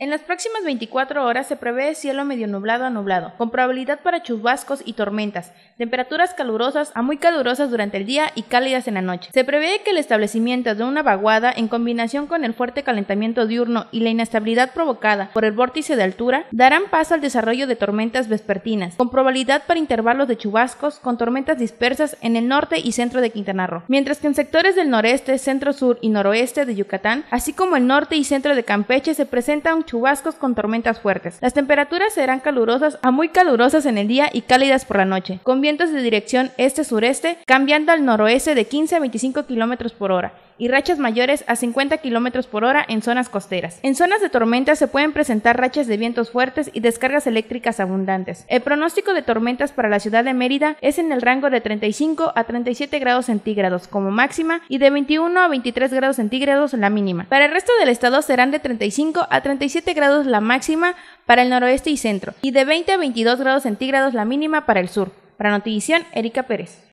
En las próximas 24 horas se prevé cielo medio nublado a nublado, con probabilidad para chubascos y tormentas, temperaturas calurosas a muy calurosas durante el día y cálidas en la noche. Se prevé que el establecimiento de una vaguada, en combinación con el fuerte calentamiento diurno y la inestabilidad provocada por el vórtice de altura, darán paso al desarrollo de tormentas vespertinas, con probabilidad para intervalos de chubascos con tormentas dispersas en el norte y centro de Quintana Roo, mientras que en sectores del noreste, centro-sur y noroeste de Yucatán, así como el norte y centro de Campeche, se presenta un chubascos con tormentas fuertes. Las temperaturas serán calurosas a muy calurosas en el día y cálidas por la noche, con vientos de dirección este-sureste cambiando al noroeste de 15 a 25 km por hora y rachas mayores a 50 km por hora en zonas costeras. En zonas de tormenta se pueden presentar rachas de vientos fuertes y descargas eléctricas abundantes. El pronóstico de tormentas para la ciudad de Mérida es en el rango de 35 a 37 grados centígrados como máxima y de 21 a 23 grados centígrados la mínima. Para el resto del estado serán de 35 a 37 grados la máxima para el noroeste y centro y de 20 a 22 grados centígrados la mínima para el sur. Para Notición, Erika Pérez.